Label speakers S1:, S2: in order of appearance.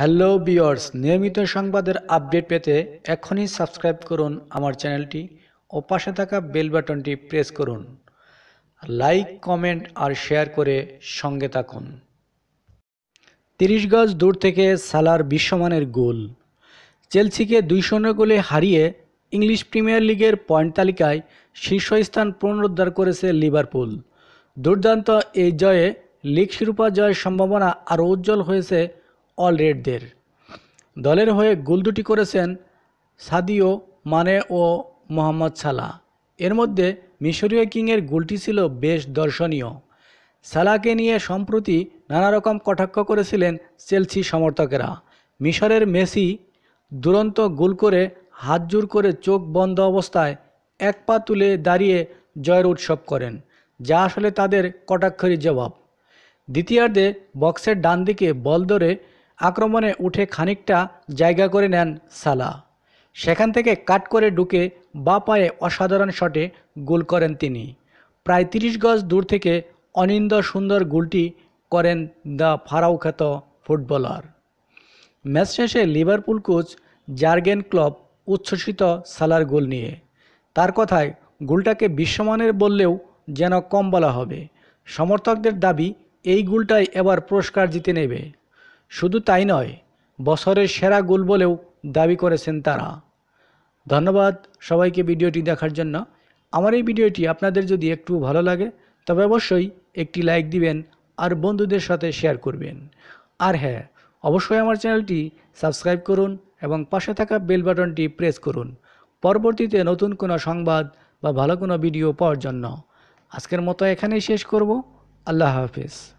S1: hello বিয়ার্স নিয়মিত সংবাদের update পেতে এখনই সাবস্ক্রাইব করুন আমার চ্যানেলটি ও পাশে থাকা বেল বাটনটি প্রেস করুন লাইক কমেন্ট আর শেয়ার করে সঙ্গে থাকুন তিরিশ গজ দূর থেকে সালার বিশ্বমানের গোল চেলসিকে দুই শূন্য গোলে হারিয়ে ইংলিশ প্রিমিয়ার লিগের পয়েন্ট তালিকায় শীর্ষস্থান পুনরুদ্ধার করেছে লিভারপুল দুর্দান্ত এই জয়ে লিগ শিরোপা জয়ের সম্ভাবনা আরও উজ্জ্বল হয়েছে অল রেডদের দলের হয়ে গোল দুটি করেছেন সাদিও মানে ও মোহাম্মদ সালা এর মধ্যে মিশরীয় কিংয়ের গোলটি ছিল বেশ দর্শনীয় সালাকে নিয়ে সম্প্রতি নানা রকম কটাক্ষ করেছিলেন চেলসি সমর্থকেরা মিশরের মেসি দুরন্ত গোল করে হাত জোর করে চোখ বন্ধ অবস্থায় এক পা তুলে দাঁড়িয়ে জয়ের উৎসব করেন যা আসলে তাদের কটাক্ষরই জবাব দ্বিতীয়ার্ধে বক্সের ডান দিকে বল ধরে আক্রমণে উঠে খানিকটা জায়গা করে নেন সালা সেখান থেকে কাট করে ঢুকে বা পায়ে অসাধারণ শটে গোল করেন তিনি প্রায় তিরিশ গজ দূর থেকে অনিন্দ সুন্দর গোলটি করেন দ্য ফারাউখ্যাত ফুটবলার ম্যাচ শেষে লিভারপুল কোচ জার্গেন ক্লব উচ্ছ্বসিত সালার গোল নিয়ে তার কথায় গোলটাকে বিশ্বমানের বললেও যেন কম বলা হবে সমর্থকদের দাবি এই গোলটাই এবার পুরস্কার জিতে নেবে শুধু তাই নয় বছরের সেরা গোল বলেও দাবি করেছেন তারা ধন্যবাদ সবাইকে ভিডিওটি দেখার জন্য আমার এই ভিডিওটি আপনাদের যদি একটু ভালো লাগে তবে অবশ্যই একটি লাইক দিবেন আর বন্ধুদের সাথে শেয়ার করবেন আর হ্যাঁ অবশ্যই আমার চ্যানেলটি সাবস্ক্রাইব করুন এবং পাশে থাকা বেল বাটনটি প্রেস করুন পরবর্তীতে নতুন কোনো সংবাদ বা ভালো কোনো ভিডিও পাওয়ার জন্য আজকের মতো এখানেই শেষ করব আল্লাহ হাফিজ